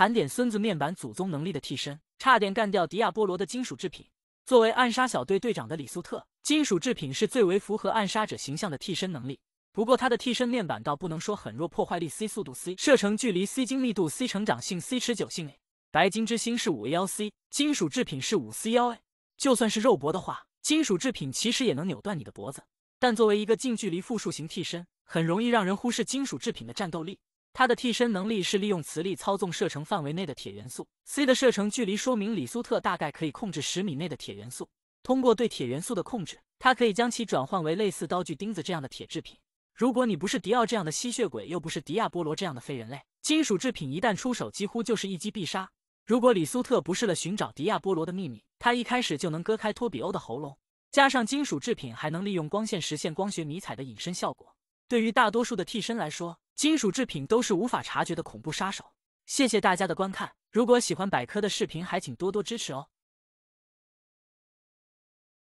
盘点孙子面板祖宗能力的替身，差点干掉迪亚波罗的金属制品。作为暗杀小队队长的李素特，金属制品是最为符合暗杀者形象的替身能力。不过他的替身面板倒不能说很弱，破坏力 C，速度 C，射程距离 C，精密度 C，成长性 C，持久性 A。白金之星是五 A 幺 C，金属制品是五 C 幺 A。就算是肉搏的话，金属制品其实也能扭断你的脖子。但作为一个近距离复数型替身，很容易让人忽视金属制品的战斗力。他的替身能力是利用磁力操纵射程范围内的铁元素。C 的射程距离说明李苏特大概可以控制十米内的铁元素。通过对铁元素的控制，他可以将其转换为类似刀具、钉子这样的铁制品。如果你不是迪奥这样的吸血鬼，又不是迪亚波罗这样的非人类，金属制品一旦出手，几乎就是一击必杀。如果李苏特不是了寻找迪亚波罗的秘密，他一开始就能割开托比欧的喉咙。加上金属制品还能利用光线实现光学迷彩的隐身效果。对于大多数的替身来说，金属制品都是无法察觉的恐怖杀手。谢谢大家的观看，如果喜欢百科的视频，还请多多支持哦。